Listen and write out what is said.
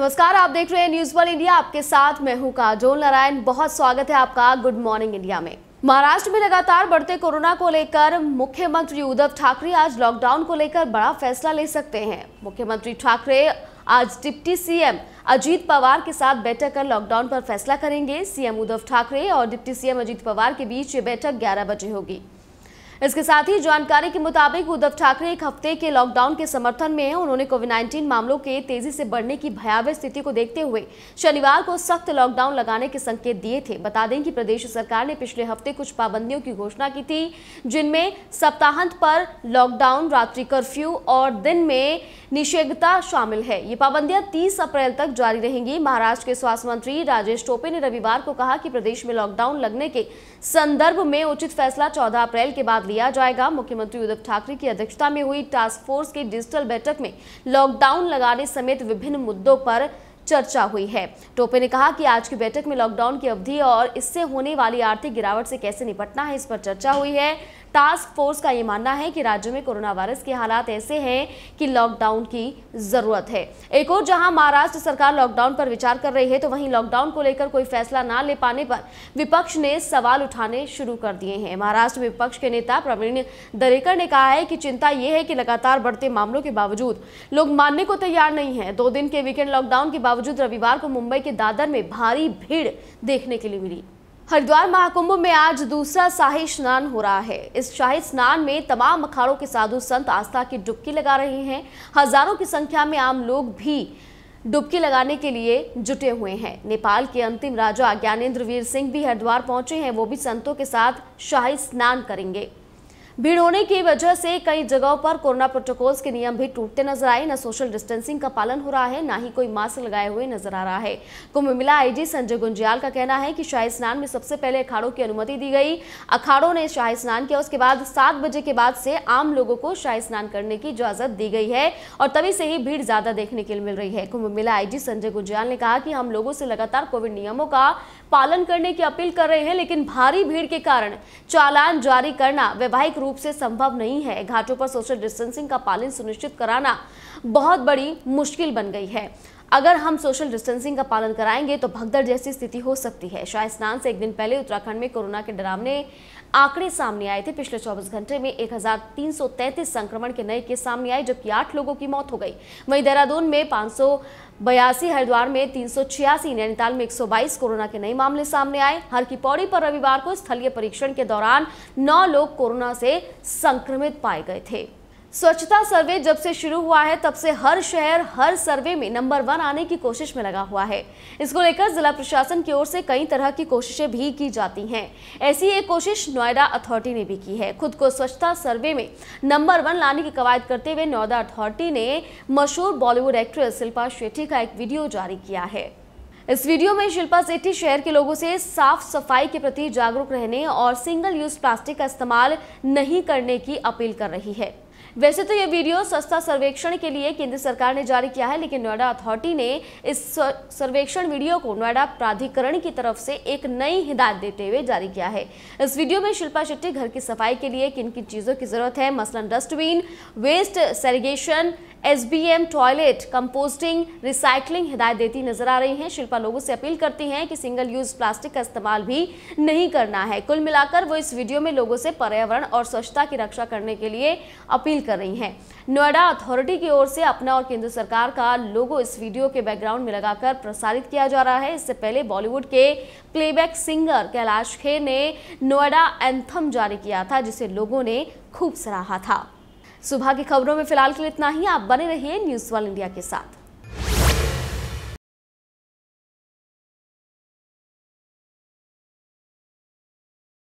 नमस्कार आप देख रहे हैं न्यूज वन इंडिया आपके साथ मैं हूं काजोल नारायण बहुत स्वागत है आपका गुड मॉर्निंग इंडिया में महाराष्ट्र में लगातार बढ़ते कोरोना को लेकर मुख्यमंत्री उद्धव ठाकरे आज लॉकडाउन को लेकर बड़ा फैसला ले सकते हैं मुख्यमंत्री ठाकरे आज डिप्टी सीएम अजीत पवार के साथ बैठक कर लॉकडाउन पर फैसला करेंगे सीएम उद्धव ठाकरे और डिप्टी सीएम अजीत पवार के बीच ये बैठक ग्यारह बजे होगी इसके साथ ही जानकारी के मुताबिक उद्धव ठाकरे एक हफ्ते के लॉकडाउन के समर्थन में हैं उन्होंने कोविड नाइन्टीन मामलों के तेजी से बढ़ने की भयावह स्थिति को देखते हुए शनिवार को सख्त लॉकडाउन लगाने के संकेत दिए थे बता दें कि प्रदेश सरकार ने पिछले हफ्ते कुछ पाबंदियों की घोषणा की थी जिनमें सप्ताहांत पर लॉकडाउन रात्रि कर्फ्यू और दिन में निषेधता शामिल है ये पाबंदियां तीस अप्रैल तक जारी रहेंगी महाराष्ट्र के स्वास्थ्य मंत्री राजेश टोपे ने रविवार को कहा कि प्रदेश में लॉकडाउन लगने के संदर्भ में उचित फैसला चौदह अप्रैल के बाद लिया जाएगा मुख्यमंत्री उद्धव ठाकरे की अध्यक्षता में हुई टास्क फोर्स की डिजिटल बैठक में लॉकडाउन लगाने समेत विभिन्न मुद्दों पर चर्चा हुई है टोपे ने कहा कि आज की बैठक में लॉकडाउन की अवधि और इससे होने वाली आर्थिक गिरावट से कैसे निपटना है इस पर चर्चा हुई है टास्क फोर्स का ये मानना है कि राज्य में कोरोना वायरस के हालात ऐसे हैं कि लॉकडाउन की जरूरत है एक और जहां महाराष्ट्र सरकार लॉकडाउन पर विचार कर रही है तो वहीं लॉकडाउन को लेकर कोई फैसला ना ले पाने पर विपक्ष ने सवाल उठाने शुरू कर दिए हैं महाराष्ट्र विपक्ष के नेता प्रवीण दरेकर ने कहा है कि चिंता ये है कि लगातार बढ़ते मामलों के बावजूद लोग मानने को तैयार नहीं है दो दिन के वीकेंड लॉकडाउन के बावजूद रविवार को मुंबई के दादर में भारी भीड़ देखने के लिए मिली हरिद्वार महाकुंभ में आज दूसरा शाही स्नान हो रहा है इस शाही स्नान में तमाम अखाड़ों के साधु संत आस्था की डुबकी लगा रहे हैं हजारों की संख्या में आम लोग भी डुबकी लगाने के लिए जुटे हुए हैं नेपाल के अंतिम राजा ज्ञानेन्द्र वीर सिंह भी हरिद्वार पहुंचे हैं वो भी संतों के साथ शाही स्नान करेंगे भीड़ होने की वजह से कई जगहों पर कोरोना प्रोटोकॉल्स के नियम भी टूटते नजर आए न सोशल डिस्टेंसिंग का पालन हो रहा है न ही कोई मास्क लगाए हुए नजर आ रहा है कुंभ मेला आईजी संजय गुंजियाल का कहना है कि शाही स्नान में सबसे पहले अखाड़ों की अनुमति दी गई अखाड़ों ने शाही स्नान किया उसके बाद सात बजे के बाद से आम लोगों को शाही स्नान करने की इजाजत दी गई है और तभी से ही भीड़ ज्यादा देखने के लिए मिल रही है कुंभ मेला आईजी संजय गुंजियाल ने कहा कि हम लोगों से लगातार कोविड नियमों का पालन करने की अपील कर रहे हैं लेकिन भारी भीड़ के कारण चालान जारी करना वैवाहिक रूप रूप से संभव नहीं है घाटों पर सोशल डिस्टेंसिंग का पालन सुनिश्चित कराना बहुत बड़ी मुश्किल बन गई है अगर हम सोशल डिस्टेंसिंग का पालन कराएंगे तो भगदड़ जैसी स्थिति हो सकती है शाही स्नान से एक दिन पहले उत्तराखंड में कोरोना के डरावने आंकड़े सामने आए थे पिछले 24 घंटे में 1333 संक्रमण के नए केस सामने आए जबकि आठ लोगों की मौत हो गई वहीं देहरादून में पाँच बयासी हरिद्वार में तीन नैनीताल में 122 कोरोना के नए मामले सामने आए हर की पौड़ी पर रविवार को स्थलीय परीक्षण के दौरान नौ लोग कोरोना से संक्रमित पाए गए थे स्वच्छता सर्वे जब से शुरू हुआ है तब से हर शहर हर सर्वे में नंबर वन आने की कोशिश में लगा हुआ है इसको लेकर जिला प्रशासन की ओर से कई तरह की कोशिशें भी की जाती हैं ऐसी एक कोशिश नोएडा अथॉरिटी ने भी की है खुद को स्वच्छता सर्वे में नंबर वन लाने की कवायद करते हुए नोएडा अथॉरिटी ने मशहूर बॉलीवुड एक्ट्रेस शिल्पा शेट्टी का एक वीडियो जारी किया है इस वीडियो में शिल्पा सेट्टी शहर के लोगों से साफ सफाई के प्रति जागरूक रहने और सिंगल यूज प्लास्टिक का इस्तेमाल नहीं करने की अपील कर रही है वैसे तो ये वीडियो सस्ता सर्वेक्षण के लिए केंद्र सरकार ने जारी किया है लेकिन नोएडा अथॉरिटी ने इस सर्वेक्षण वीडियो को नोएडा प्राधिकरण की तरफ से एक नई हिदायत देते हुए जारी किया है इस वीडियो में शिल्पा शेट्टी घर की सफाई के लिए किन किन चीज़ों की जरूरत है मसलन डस्टबिन वेस्ट सेरिगेशन एस टॉयलेट कंपोस्टिंग रिसाइकलिंग हिदायत देती नजर आ रही हैं शिल्पा लोगों से अपील करती हैं कि सिंगल यूज प्लास्टिक का इस्तेमाल भी नहीं करना है कुल मिलाकर वो इस वीडियो में लोगों से पर्यावरण और स्वच्छता की रक्षा करने के लिए अपील अपील कर रही हैं नोएडा अथॉरिटी की ओर से अपना और केंद्र सरकार का लोगो इस वीडियो के बैकग्राउंड में लगाकर प्रसारित किया जा रहा है इससे पहले बॉलीवुड के प्लेबैक सिंगर कैलाश खेर ने नोएडा एंथम जारी किया था जिसे लोगों ने खूब सराहा था सुबह की खबरों में फिलहाल के लिए इतना ही आप बने रहिए न्यूज़ वन इंडिया के साथ